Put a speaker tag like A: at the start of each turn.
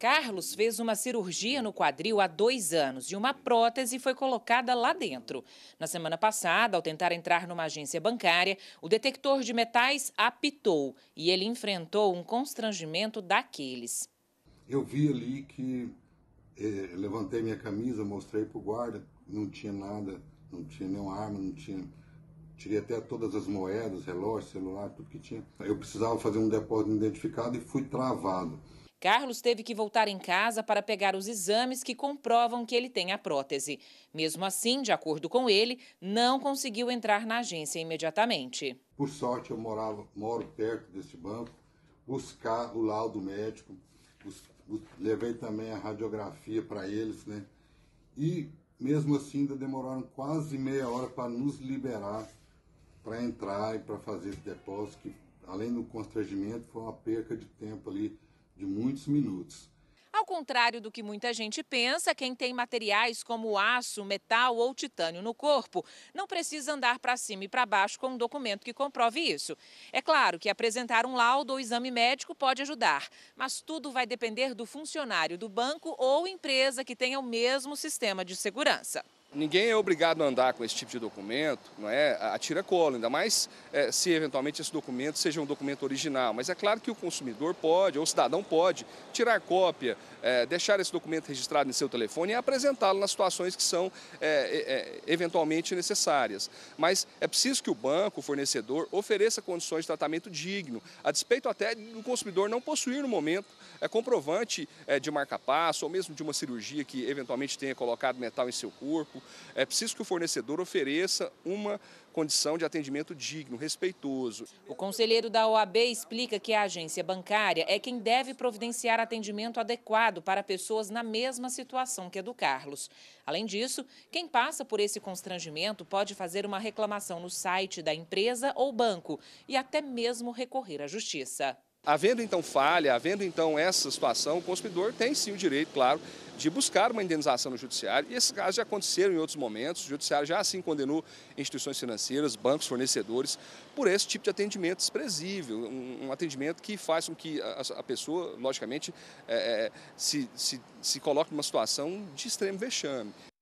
A: Carlos fez uma cirurgia no quadril há dois anos e uma prótese foi colocada lá dentro. Na semana passada, ao tentar entrar numa agência bancária, o detector de metais apitou e ele enfrentou um constrangimento daqueles. Eu
B: vi ali que eh, levantei minha camisa, mostrei para o guarda, não tinha nada, não tinha nenhuma arma, não tinha. Tirei até todas as moedas, relógio, celular, tudo que tinha. Eu precisava fazer um depósito identificado e fui travado.
A: Carlos teve que voltar em casa para pegar os exames que comprovam que ele tem a prótese. Mesmo assim, de acordo com ele, não conseguiu entrar na agência imediatamente.
B: Por sorte, eu morava, moro perto desse banco, buscar o laudo médico, bus, bus, levei também a radiografia para eles, né? E mesmo assim, ainda demoraram quase meia hora para nos liberar para entrar e para fazer esse depósito, que além do constrangimento, foi uma perca de tempo ali de muitos minutos.
A: Ao contrário do que muita gente pensa, quem tem materiais como aço, metal ou titânio no corpo não precisa andar para cima e para baixo com um documento que comprove isso. É claro que apresentar um laudo ou exame médico pode ajudar, mas tudo vai depender do funcionário do banco ou empresa que tenha o mesmo sistema de segurança.
C: Ninguém é obrigado a andar com esse tipo de documento, não é? A cola ainda mais é, se eventualmente esse documento seja um documento original. Mas é claro que o consumidor pode, ou o cidadão pode, tirar cópia, é, deixar esse documento registrado em seu telefone e apresentá-lo nas situações que são é, é, é eventualmente necessárias. Mas é preciso que o banco, o fornecedor, ofereça condições de tratamento digno, a despeito até do consumidor não possuir no momento é, comprovante é, de marca-passo ou mesmo de uma cirurgia que eventualmente tenha colocado metal em seu corpo é preciso que o fornecedor ofereça uma condição de atendimento digno, respeitoso. O
A: conselheiro da OAB explica que a agência bancária é quem deve providenciar atendimento adequado para pessoas na mesma situação que a do Carlos. Além disso, quem passa por esse constrangimento pode fazer uma reclamação no site da empresa ou banco e até mesmo recorrer à justiça.
C: Havendo então falha, havendo então essa situação, o consumidor tem sim o direito, claro, de buscar uma indenização no judiciário. E esses casos já aconteceram em outros momentos. O judiciário já assim condenou instituições financeiras, bancos, fornecedores, por esse tipo de atendimento desprezível. Um, um atendimento que faz com que a, a pessoa, logicamente, é, é se, se, se coloque numa situação de extremo vexame.